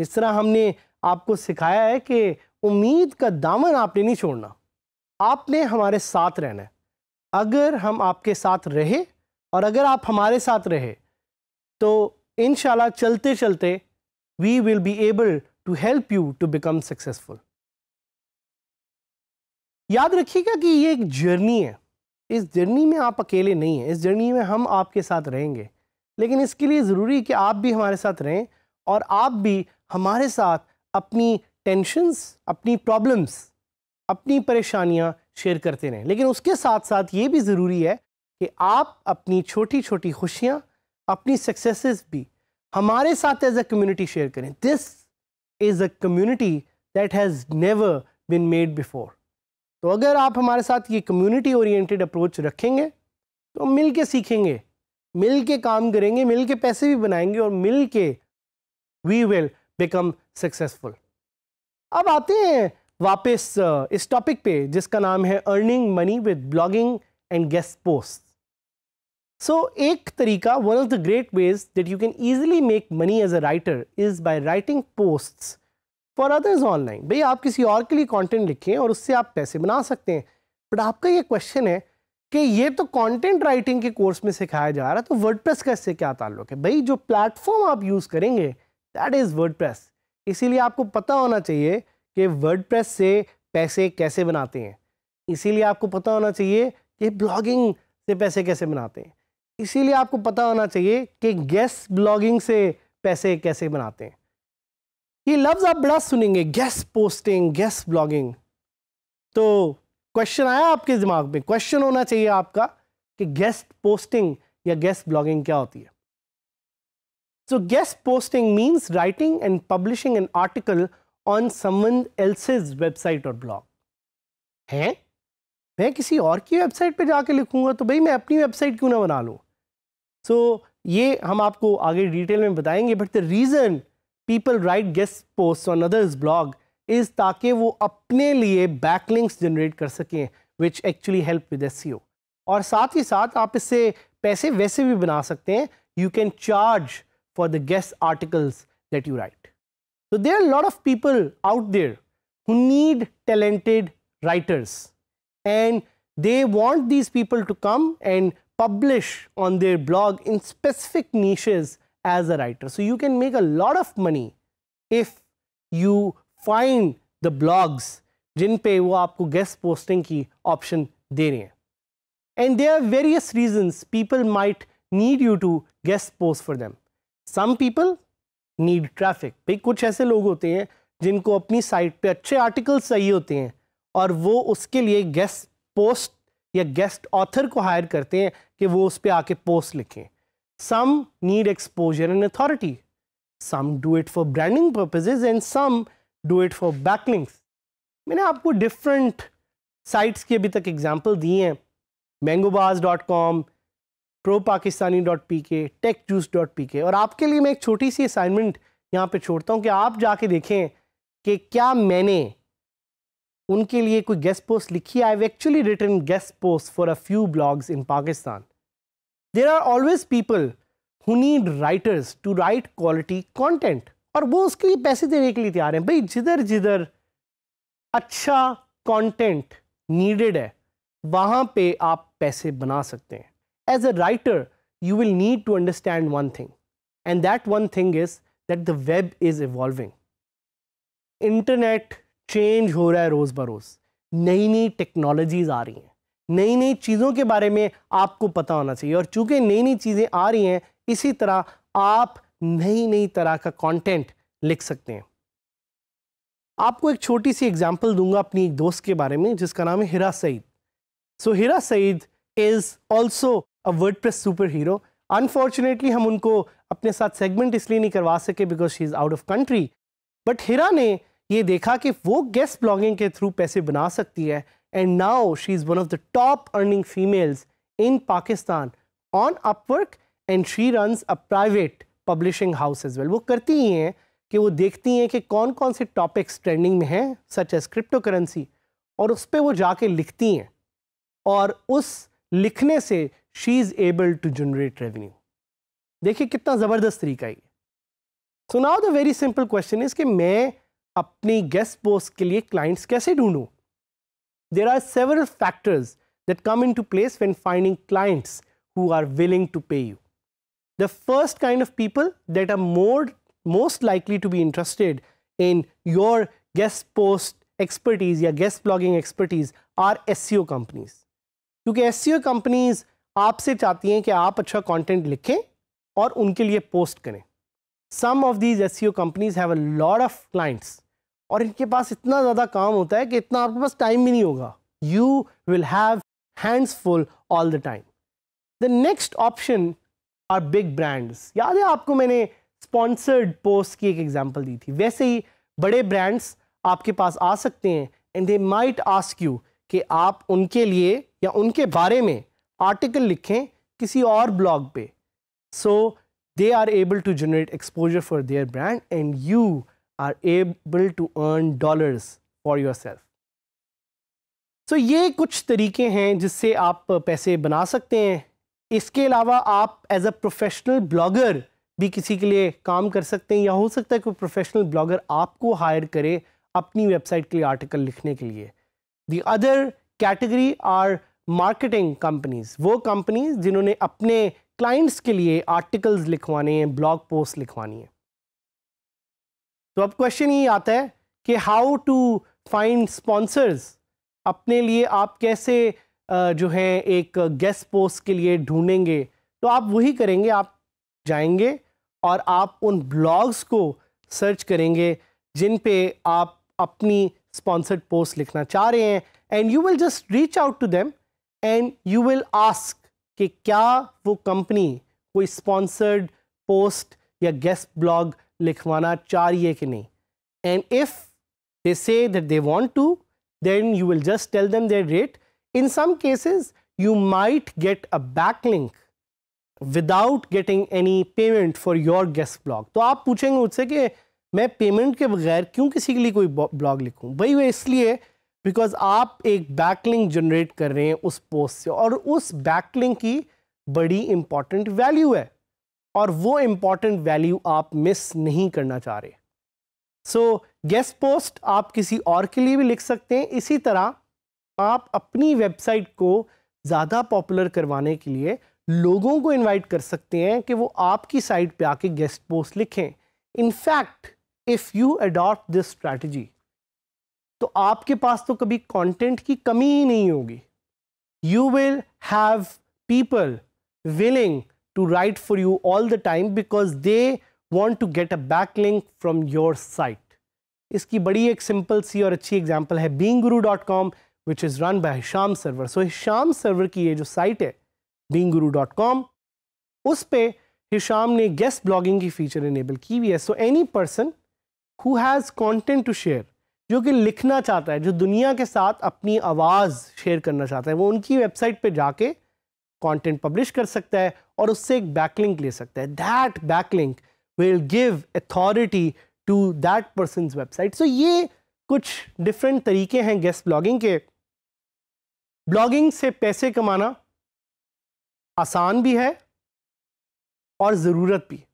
इस तरह हमने आपको सिखाया है कि उम्मीद का दामन आपने नहीं छोड़ना आपने हमारे साथ रहना है अगर हम आपके साथ रहे और अगर आप हमारे साथ रहे तो इन चलते चलते we will be able to help you to become successful याद रखिएगा कि ये एक जर्नी है इस जर्नी में आप अकेले नहीं हैं इस जर्नी में हम आपके साथ रहेंगे लेकिन इसके लिए ज़रूरी है कि आप भी हमारे साथ रहें और आप भी हमारे साथ अपनी टेंशनस अपनी प्रॉब्लम्स अपनी परेशानियाँ शेयर करते रहें लेकिन उसके साथ साथ ये भी ज़रूरी है कि आप अपनी छोटी छोटी खुशियाँ अपनी सक्सेसेस भी हमारे साथ एज अ कम्युनिटी शेयर करें this is a community that has never been made before तो अगर आप हमारे साथ ये कम्युनिटी ओरिएंटेड अप्रोच रखेंगे तो मिल के सीखेंगे मिल के काम करेंगे मिल के पैसे भी बनाएंगे और मिल के वी विल बिकम सक्सेसफुल अब आते हैं वापस इस टॉपिक पे जिसका नाम है earning money with blogging and guest post so एक तरीका one of the great ways that you can easily make money as a writer is by writing posts for others online भाई आप किसी और के लिए कंटेंट लिखें और उससे आप पैसे बना सकते हैं बट आपका ये क्वेश्चन है कि ये तो कॉन्टेंट राइटिंग के कोर्स में सिखाया जा रहा है तो वर्ड प्रेस का इससे क्या ताल्लुक है भाई जो प्लेटफॉर्म आप यूज़ करेंगे दैट इज़ प्रेस इसीलिए आपको पता होना चाहिए कि वर्ड से पैसे कैसे बनाते हैं इसीलिए आपको पता होना चाहिए कि ब्लॉगिंग से पैसे कैसे बनाते हैं इसीलिए आपको पता होना चाहिए कि गैस ब्लॉगिंग से पैसे कैसे बनाते हैं ये लफ्ज़ आप बड़ा सुनेंगे गैस पोस्टिंग गैस ब्लॉगिंग तो क्वेश्चन आया आपके दिमाग में क्वेश्चन होना चाहिए आपका कि गेस्ट पोस्टिंग या गेस्ट ब्लॉगिंग क्या होती है so guest posting means writing and publishing an article on someone else's website और ब्लॉग हैं मैं किसी और की वेबसाइट पे जाके लिखूंगा तो भाई मैं अपनी वेबसाइट क्यों ना बना लूँ सो so, ये हम आपको आगे डिटेल में बताएंगे but the reason people write guest post on others blog is ताकि वो अपने लिए बैकलिंक्स जनरेट कर सकें which actually help with S और साथ ही साथ आप इससे पैसे वैसे भी बना सकते हैं you can charge for the guest articles that you write So there are a lot of people out there who need talented writers and they want these people to come and publish on their blog in specific niches as a writer. So you can make a lot of money if you find the blogs जिन पे वो आपको guest posting की option दे रहे हैं and there are various reasons people might need you to guest post for them some need traffic भाई कुछ ऐसे लोग होते हैं जिनको अपनी साइट पे अच्छे आर्टिकल्स चाहिए होते हैं और वो उसके लिए गेस्ट पोस्ट या गेस्ट ऑथर को हायर करते हैं कि वो उस पर आके पोस्ट लिखें some need exposure and authority some do it for branding purposes and some do it for backlinks मैंने आपको डिफरेंट साइट्स की अभी तक एग्जाम्पल दिए हैं Mangobaaz dot com Pro Pakistani dot P K Tech Juice dot P K और आपके लिए मैं एक छोटी सी असाइनमेंट यहाँ पे छोड़ता हूँ कि आप जाके देखें कि क्या मैंने उनके लिए कोई गेस्ट पोस्ट लिखी I have actually written guest post for a few blogs in Pakistan there are always people who need writers to write quality content और वो उसके लिए पैसे देने के लिए तैयार हैं भाई जिधर जिधर अच्छा कॉन्टेंट नीडेड है वहाँ पर आप पैसे बना सकते हैं As a writer, you will need to understand one thing and that one thing is that the web is evolving. Internet change हो रहा है रोज़ बरोज़ नई नई टेक्नोलॉजीज़ आ रही हैं नई नई चीज़ों के बारे में आपको पता होना चाहिए और चूंकि नई नई चीज़ें आ रही हैं इसी तरह आप नई नई तरह का कंटेंट लिख सकते हैं आपको एक छोटी सी एग्जांपल दूंगा अपनी एक दोस्त के बारे में जिसका नाम है Hira Saeed so Hira Saeed is also a WordPress super hero unfortunately हम उनको अपने साथ सेगमेंट इसलिए नहीं करवा सके because she is out of country but Hira ने ये देखा कि वो गेस्ट ब्लॉगिंग के थ्रू पैसे बना सकती है and now she is one of the top earning females in Pakistan on Upwork and she run a private publishing house as well वो करती ही हैं कि वो देखती हैं कि कौन कौन से टॉपिक्स ट्रेंडिंग में हैं सच एज क्रिप्टो करेंसी और उस पर वो जाके लिखती हैं और उस लिखने से she is able to generate revenue देखिए कितना ज़बरदस्त तरीका ये so now the very simple question is कि मैं अपनी गेस्ट पोस्ट के लिए क्लाइंट्स कैसे ढूंढूं there are several factors that come in to place when finding clients who are willing to pay you the first kind of people that are more most likely to be interested in your guest post expertise या guest blogging expertise are SEO companies. क्योंकि SEO companies आपसे चाहती हैं कि आप अच्छा content लिखें और उनके लिए पोस्ट करें some of these S E O companies have a of clients और इनके पास इतना ज़्यादा काम होता है कि इतना आपके पास टाइम भी नहीं होगा you will have hands full all the time the next option are big brands याद है आपको मैंने स्पॉन्सर्ड पोस्ट की एक एग्जाम्पल दी थी वैसे ही बड़े ब्रांड्स आपके पास आ सकते हैं and they might ask you कि आप उनके लिए या उनके बारे में आर्टिकल लिखें किसी और ब्लॉग पे so they are able to generate exposure for their brand and you are able to earn dollars for yourself so ये कुछ तरीके हैं जिससे आप पैसे बना सकते हैं इसके अलावा आप एज अ प्रोफेशनल ब्लॉगर भी किसी के लिए काम कर सकते हैं या हो सकता है कोई प्रोफेशनल ब्लॉगर आपको हायर करे अपनी वेबसाइट के लिए आर्टिकल लिखने के लिए the other category are marketing companies वो कंपनीज जिन्होंने अपने क्लाइंट्स के लिए आर्टिकल्स लिखवाने हैं ब्लॉग पोस्ट लिखवानी है तो अब क्वेश्चन ये आता है कि हाउ टू फाइंड स्पॉन्सर्स अपने लिए आप कैसे जो है एक गेस्ट पोस्ट के लिए ढूंढेंगे तो आप वही करेंगे आप जाएंगे और आप उन ब्लॉग्स को सर्च करेंगे जिन पे आप अपनी स्पॉन्सर्ड पोस्ट लिखना चाह रहे हैं and you will just reach out to them and you will ask कि क्या वो कंपनी कोई स्पॉन्सर्ड पोस्ट या गेस्ट ब्लॉग लिखवाना चाह रही है कि नहीं and if they say that they want to then you will just tell them their rate in some cases you might get a back link without getting any payment for your guest blog तो आप पूछेंगे मुझसे कि मैं payment के बगैर क्यों किसी के लिए कोई ब्लॉग लिखूं? भाई वह इसलिए बिकॉज आप एक बैकलिंग जनरेट कर रहे हैं उस पोस्ट से और उस बैकलिंग की बड़ी इम्पॉर्टेंट वैल्यू है और वो इम्पॉर्टेंट वैल्यू आप मिस नहीं करना चाह रहे सो गेस्ट पोस्ट आप किसी और के लिए भी लिख सकते हैं इसी तरह आप अपनी वेबसाइट को ज़्यादा पॉपुलर करवाने के लिए लोगों को इनवाइट कर सकते हैं कि वो आपकी साइट पे आके गेस्ट पोस्ट लिखें in fact if you adopt this strategy तो आपके पास तो कभी कंटेंट की कमी ही नहीं होगी you will have people to write for you all the time because they want to get a back link from your site इसकी बड़ी एक सिंपल सी और अच्छी एग्जांपल है being Guru dot com which is run by Hisham Sarwar so Hisham Sarwar की ये जो site है बींग गुरु डॉट कॉम उस पर हिशाम ने गेस्ट ब्लॉगिंग की फीचर इनेबल की हुई है so any person who has content to share जो कि लिखना चाहता है जो दुनिया के साथ अपनी आवाज़ शेयर करना चाहता है वो उनकी वेबसाइट पे जाके कंटेंट पब्लिश कर सकता है और उससे एक बैकलिंक ले सकता है that backlink will give authority to that person website so ये कुछ डिफरेंट तरीके हैं गेस्ट ब्लॉगिंग के ब्लॉगिंग से पैसे कमाना आसान भी है और ज़रूरत भी है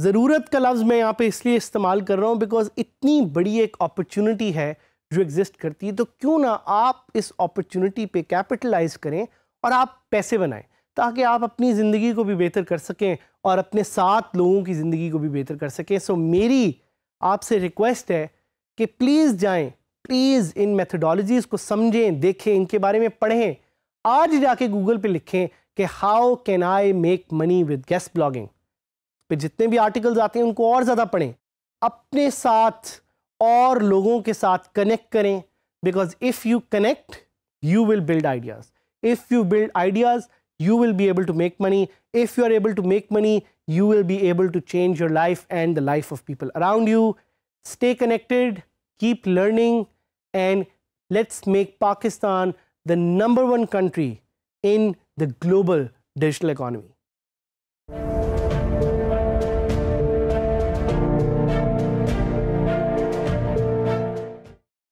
ज़रूरत का लफ्ज़ मैं यहाँ पे इसलिए इस्तेमाल कर रहा हूँ बिकॉज इतनी बड़ी एक अपॉर्चुनिटी है जो एग्जिस्ट करती है तो क्यों ना आप इस अपॉर्चुनिटी पे कैपिटलाइज करें और आप पैसे बनाएं ताकि आप अपनी ज़िंदगी को भी बेहतर कर सकें और अपने साथ लोगों की ज़िंदगी को भी बेहतर कर सकें सो मेरी आपसे रिक्वेस्ट है कि प्लीज़ जाएँ प्लीज़ इन मेथडोलॉजीज़ को समझें देखें इनके बारे में पढ़ें आज जाके गूगल पर लिखें कि how can I make money with guest blogging पे जितने भी आर्टिकल्स आते हैं उनको और ज़्यादा पढ़ें अपने साथ और लोगों के साथ कनेक्ट करें because if you connect you will build ideas if you build ideas you will be able to make money if you are able to make money you will be able to change your life and the life of people around you stay connected keep learning and let's make Pakistan the number one country in the global digital economy